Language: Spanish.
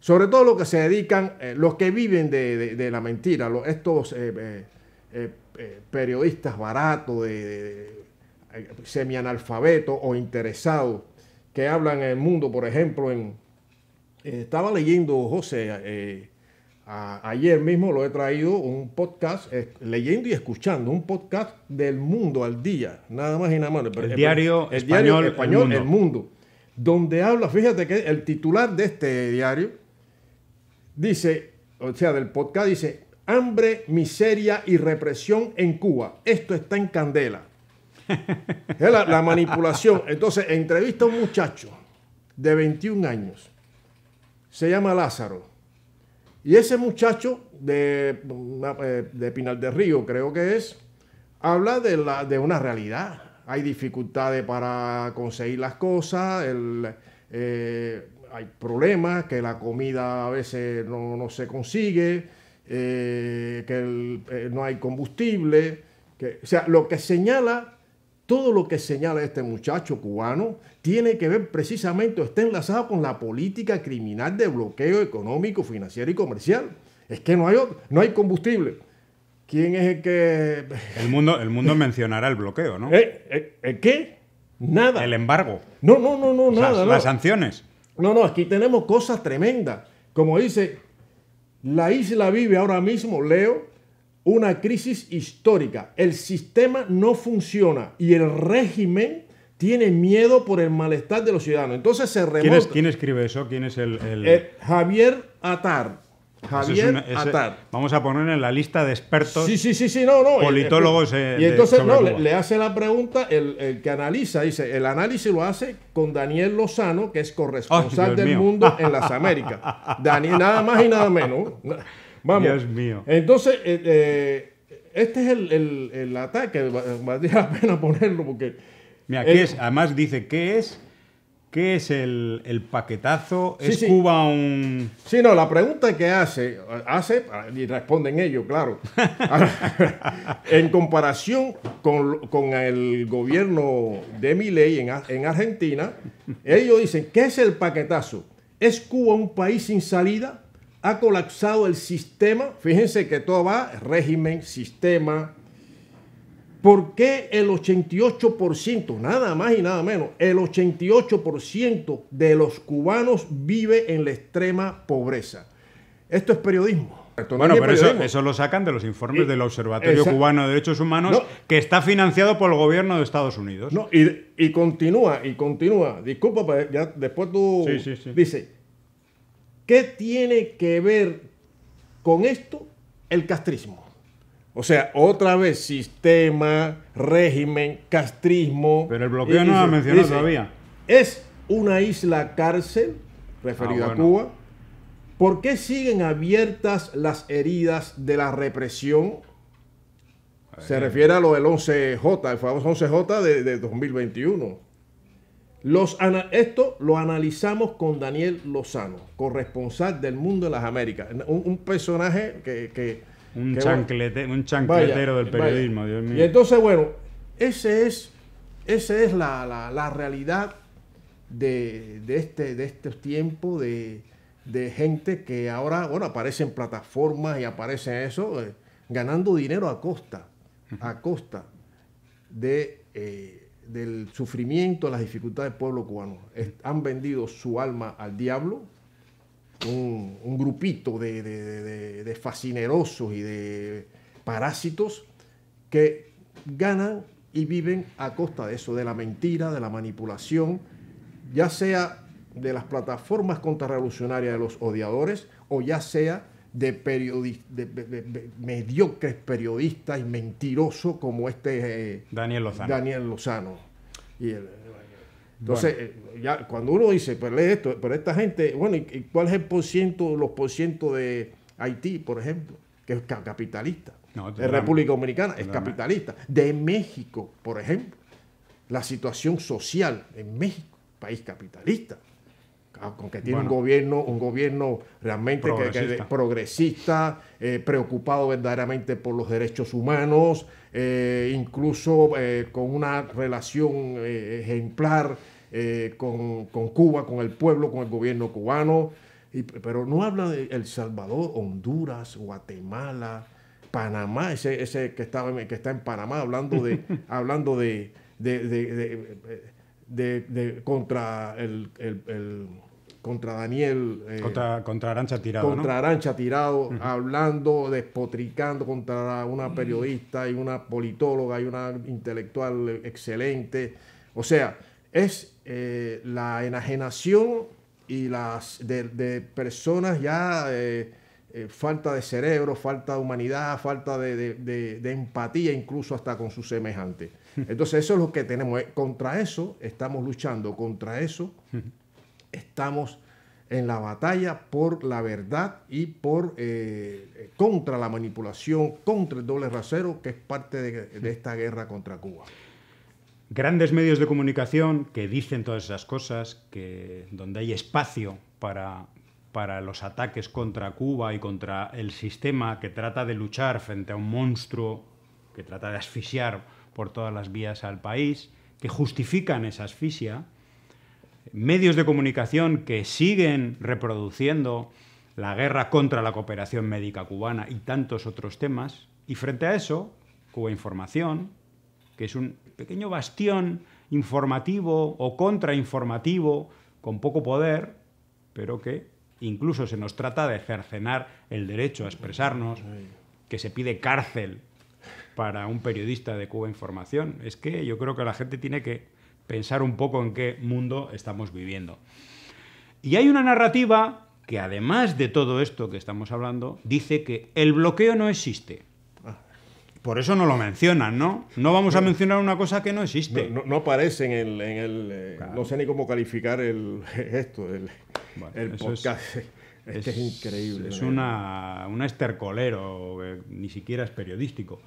sobre todo lo que se dedican, eh, los que viven de, la mentira, estos eh, eh, periodistas baratos, de, semianalfabetos o interesados que hablan en el mundo, por ejemplo, en, estaba leyendo José ayer mismo, lo he traído, un podcast, leyendo y escuchando, un podcast del mundo al día, nada más y nada menos. El, diario, español, diario español, El mundo donde habla, fíjate que el titular de este diario dice, o sea, del podcast dice, hambre, miseria y represión en Cuba. Esto está en candela. Es la, manipulación. Entonces, entrevista a un muchacho de 21 años. Se llama Lázaro. Y ese muchacho de, de Pinal de Río, creo que es, habla de, la, de una realidad. Hay dificultades para conseguir las cosas, el, eh, hay problemas, que la comida a veces no, se consigue, eh, que eh, no hay combustible. Que, o sea, lo que señala, todo lo que señala este muchacho cubano tiene que ver precisamente, está enlazado con la política criminal de bloqueo económico, financiero y comercial. Es que no hay, no hay combustible. ¿Quién es el que...? El mundo, el mundo mencionará el bloqueo, ¿no? ¿El, eh, qué? Nada. El embargo. No, no, no, no, nada. las sanciones. No, no, aquí tenemos cosas tremendas. Como dice, la isla vive ahora mismo, leo, una crisis histórica. El sistema no funciona y el régimen tiene miedo por el malestar de los ciudadanos. Entonces se remonta. ¿Quién, escribe eso? ¿Quién es el...? Eh, Javier Atar. Javier Atar. Vamos a poner en la lista de expertos. Sí, sí, sí, sí no, no. Eh, politólogos. Eh, y entonces, no, le, hace la pregunta, el, que analiza, dice, el análisis lo hace con Daniel Lozano, que es corresponsal del mundo en las Américas. Daniel, nada más y nada menos. Vamos. Dios mío. Entonces, eh, este es el, ataque, valdría la pena ponerlo porque. Mira, ¿qué es? Además dice, ¿qué es? ¿Qué es el, paquetazo? ¿Es Cuba un...? Sí, no, la pregunta que hace, hace, y responden ellos, claro, en comparación con, el gobierno de Miley en, en Argentina, ellos dicen, ¿qué es el paquetazo? ¿Es Cuba un país sin salida? ¿Ha colapsado el sistema? Fíjense que todo va régimen, sistema, ¿Por qué el 88%, nada más y nada menos, el 88% de los cubanos vive en la extrema pobreza? Esto es periodismo. bueno, pero eso, lo sacan de los informes del Observatorio Cubano de Derechos Humanos, que está financiado por el gobierno de Estados Unidos. No, y, continúa, y continúa. Disculpa, ya después tú sí, dice, ¿qué tiene que ver con esto el castrismo? O sea, otra vez sistema, régimen, castrismo. Pero el bloqueo no lo mencionado todavía. Es una isla cárcel, referido ah, a Cuba. ¿Por qué siguen abiertas las heridas de la represión? Se refiere a lo del 11J, el famoso 11J de, 2021. Los esto lo analizamos con Daniel Lozano, corresponsal del Mundo de las Américas. Un, personaje que un, un chancletero del periodismo, Dios mío. Y entonces, bueno, ese es, ese es la, la, realidad de, de, este, de estos tiempos, de, de, gente que ahora, bueno, aparecen plataformas y aparecen eso, eh, ganando dinero a costa, a costa de, eh, del sufrimiento, las dificultades del pueblo cubano. han vendido su alma al diablo, un, grupito de, de, fascinerosos y de parásitos que ganan y viven a costa de eso, de la mentira, de la manipulación, ya sea de las plataformas contrarrevolucionarias de los odiadores o ya sea de, mediocres periodistas y mentirosos como este eh, Daniel Lozano. Daniel Lozano. entonces, eh, cuando uno dice, pero pues, esto, pero esta gente, bueno, ¿y cuál es el por ciento, los por de Haití, por ejemplo, que es capitalista? de República Dominicana es capitalista. De México, por ejemplo, la situación social en México, país capitalista con que tiene un gobierno un gobierno realmente progresista, eh, preocupado verdaderamente por los derechos humanos, eh, incluso eh, con una relación ejemplar eh, con, Cuba, con el pueblo, con el gobierno cubano, pero no habla de El Salvador, Honduras, Guatemala, Panamá, ese, ese que, estaba, que está en Panamá hablando de, hablando de, de, de contra el, contra Daniel eh, contra, Arancha Tirado contra Arancha Tirado hablando despotricando contra una periodista y una politóloga y una intelectual eh, excelente o sea es eh, la enajenación y las de, personas ya eh, eh, falta de cerebro, falta de humanidad, falta de, empatía incluso hasta con sus semejantes. Entonces eso es lo que tenemos. Contra eso estamos luchando, contra eso estamos en la batalla por la verdad y por contra la manipulación, contra el doble rasero, que es parte de esta guerra contra Cuba grandes medios de comunicación que dicen todas esas cosas, que donde hay espacio para, para los ataques contra Cuba y contra el sistema que trata de luchar frente a un monstruo que trata de asfixiar por todas las vías al país, que justifican esa asfixia, medios de comunicación que siguen reproduciendo la guerra contra la cooperación médica cubana y tantos otros temas, y frente a eso, Cuba Información, que es un pequeño bastión informativo o contrainformativo con poco poder, pero que incluso se nos trata de cercenar el derecho a expresarnos, que se pide cárcel para un periodista de Cuba Información. Es que yo creo que la gente tiene que pensar un poco en qué mundo estamos viviendo. Y hay una narrativa que además de todo esto que estamos hablando, dice que el bloqueo no existe. Por eso no lo mencionan, ¿no? No vamos a mencionar una cosa que no existe. No, no, aparece en el... Eh, no sé ni cómo calificar el, esto, el, podcast. Este es, increíble. Es una, un estercolero, eh, ni siquiera es periodístico.